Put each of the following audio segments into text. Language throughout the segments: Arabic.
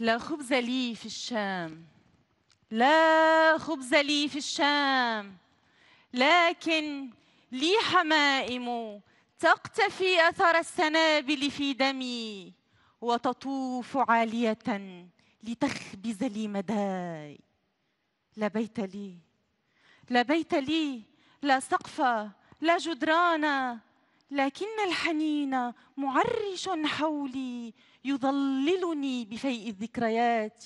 لا خبز لي في الشام لا خبز لي في الشام لكن لي حمائم تقتفي اثر السنابل في دمي وتطوف عاليه لتخبز لي مداي لا بيت لي لا بيت لي لا سقف لا جدران لكن الحنين معرش حولي يضللني بفيء الذكريات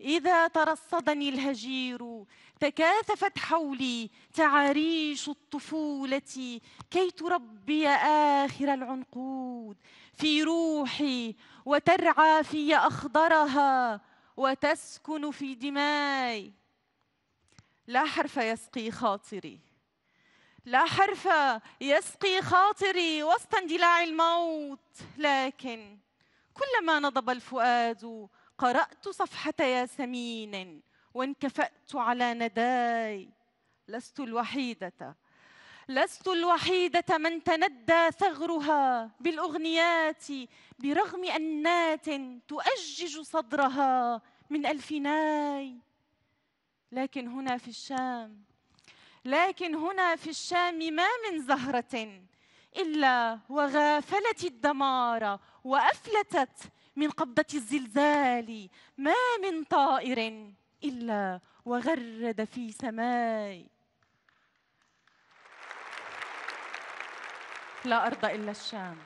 إذا ترصدني الهجير تكاثفت حولي تعاريش الطفولة كي تربي آخر العنقود في روحي وترعى في أخضرها وتسكن في دماي لا حرف يسقي خاطري لا حرف يسقي خاطري وسط اندلاع الموت لكن كلما نضب الفؤاد قرأت صفحة ياسمين وانكفأت على نداي لست الوحيدة لست الوحيدة من تندى ثغرها بالأغنيات برغم أنات تؤجج صدرها من ألفناي لكن هنا في الشام لكن هنا في الشام ما من زهرة إلا وغافلت الدمار وأفلتت من قبضة الزلزال ما من طائر إلا وغرد في سماي لا أرض إلا الشام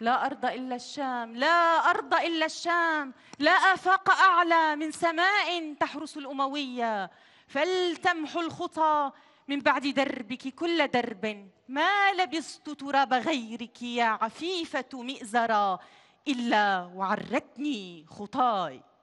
لا أرض إلا الشام لا أرض إلا الشام لا آفاق أعلى من سماء تحرس الأموية فلتمحو الخطى من بعد دربك كل درب ما لبست تراب غيرك يا عفيفة مئزرة إلا وعرتني خطاي